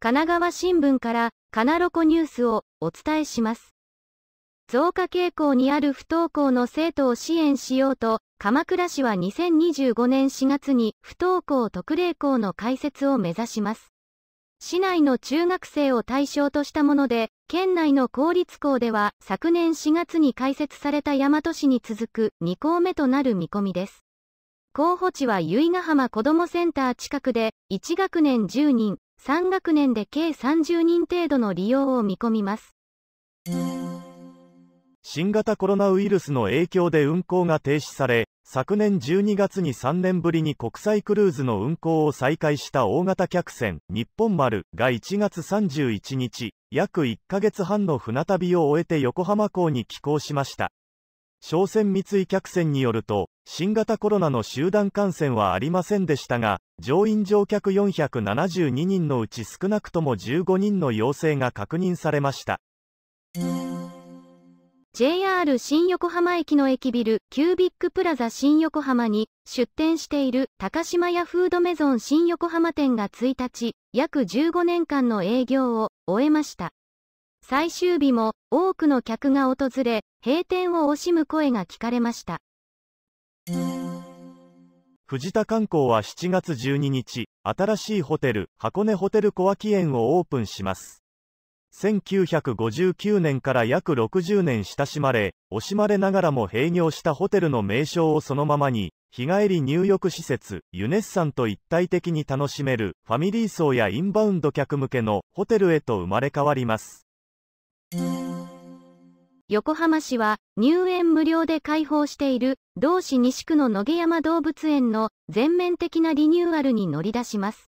神奈川新聞からカナロコニュースをお伝えします。増加傾向にある不登校の生徒を支援しようと、鎌倉市は2025年4月に不登校特例校の開設を目指します。市内の中学生を対象としたもので、県内の公立校では昨年4月に開設された大和市に続く2校目となる見込みです。候補地は由比ヶ浜子どもセンター近くで、1学年10人、3学年で計30人程度の利用を見込みます。新型コロナウイルスの影響で運航が停止され、昨年12月に3年ぶりに国際クルーズの運航を再開した大型客船、日本丸が1月31日、約1ヶ月半の船旅を終えて横浜港に寄港しました。商船三井客船によると、新型コロナの集団感染はありませんでしたが、乗員乗客472人のうち少なくとも15人の陽性が確認されました。JR 新横浜駅の駅ビル、キュービックプラザ新横浜に出店している高島屋フードメゾン新横浜店が1日、約15年間の営業を終えました。最終日も多くの客が訪れ、閉店を惜しむ声が聞かれました。藤田観光は7月12日、新しいホテル、箱根ホテル小脇園をオープンします。1959年から約60年親しまれ、惜しまれながらも閉業したホテルの名称をそのままに、日帰り入浴施設、ユネッサンと一体的に楽しめる、ファミリー層やインバウンド客向けのホテルへと生まれ変わります。横浜市は入園無料で開放している同市西区の野毛山動物園の全面的なリニューアルに乗り出します。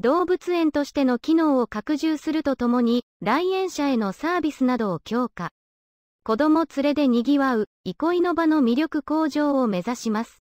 動物園としての機能を拡充するとともに来園者へのサービスなどを強化。子供連れで賑わう憩いの場の魅力向上を目指します。